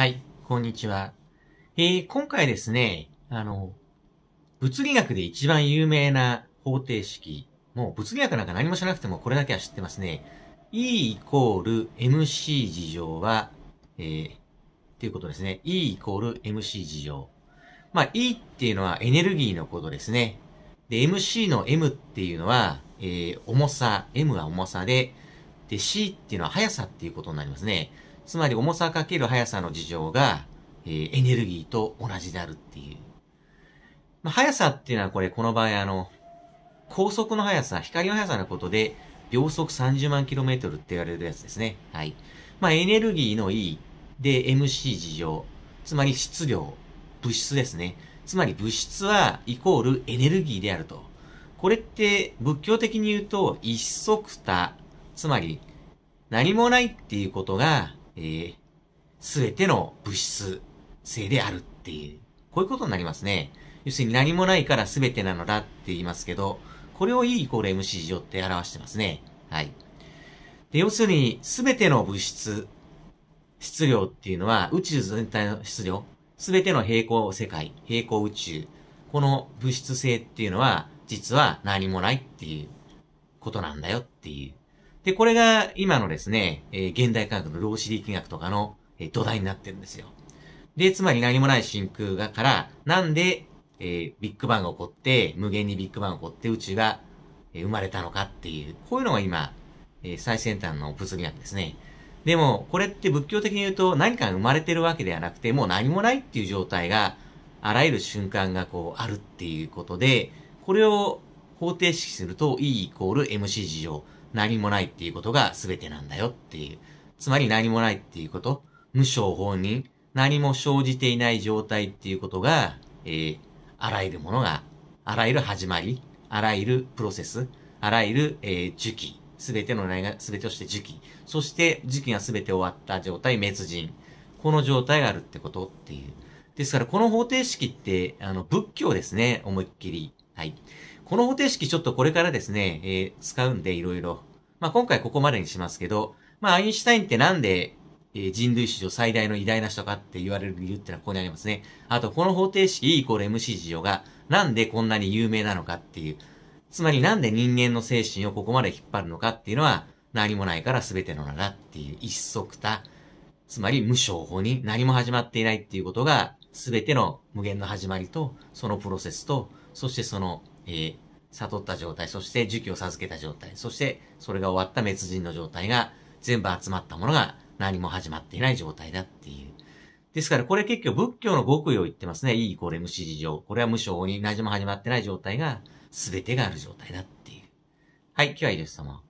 はい、こんにちは。えー、今回ですね、あの、物理学で一番有名な方程式、もう物理学なんか何もしなくてもこれだけは知ってますね。E イコール MC 事情は、えー、っていうことですね。E イコール MC 事情。まあ、E っていうのはエネルギーのことですね。で、MC の M っていうのは、えー、重さ、M は重さで、で、C っていうのは速さっていうことになりますね。つまり重さかける速さの事情が、えー、エネルギーと同じであるっていう。まあ、速さっていうのはこれ、この場合あの、高速の速さ、光の速さのことで、秒速30万 km って言われるやつですね。はい。まあ、エネルギーの E で MC 事情、つまり質量、物質ですね。つまり物質はイコールエネルギーであると。これって仏教的に言うと一足多、つまり何もないっていうことがえー、すべての物質性であるっていう。こういうことになりますね。要するに何もないから全てなのだって言いますけど、これを E イコール MC 上って表してますね。はい。で、要するに全ての物質、質量っていうのは宇宙全体の質量、全ての平行世界、平行宇宙、この物質性っていうのは実は何もないっていうことなんだよっていうで、これが今のですね、えー、現代科学の量子力学とかの、えー、土台になってるんですよ。で、つまり何もない真空がから、なんで、えー、ビッグバンが起こって、無限にビッグバンが起こって宇宙が、えー、生まれたのかっていう、こういうのが今、えー、最先端の物理学ですね。でも、これって仏教的に言うと何かが生まれてるわけではなくて、もう何もないっていう状態が、あらゆる瞬間がこうあるっていうことで、これを方程式すると E イコール MC 事情。何もないっていうことが全てなんだよっていう。つまり何もないっていうこと。無償放任。何も生じていない状態っていうことが、えー、あらゆるものが、あらゆる始まり、あらゆるプロセス、あらゆる、えー、時期、全ての内が、全てとして時期、そして時期が全て終わった状態、滅人。この状態があるってことっていう。ですから、この方程式って、あの、仏教ですね、思いっきり。はい。この方程式ちょっとこれからですね、えー、使うんでいろいろ。まあ、今回ここまでにしますけど、まあ、アインシュタインってなんで、えー、人類史上最大の偉大な人かって言われる理由ってのはここにありますね。あと、この方程式 E イコール MC 事情がなんでこんなに有名なのかっていう。つまりなんで人間の精神をここまで引っ張るのかっていうのは何もないから全てのななっていう一足た。つまり無償法に何も始まっていないっていうことが全ての無限の始まりと、そのプロセスと、そしてその、えー、悟った状態、そして儒教を授けた状態、そしてそれが終わった滅人の状態が全部集まったものが何も始まっていない状態だっていう。ですからこれ結局仏教の極意を言ってますね。いいこれ無視事情。これは無償に何も始まってない状態が全てがある状態だっていう。はい、今日はイエス様。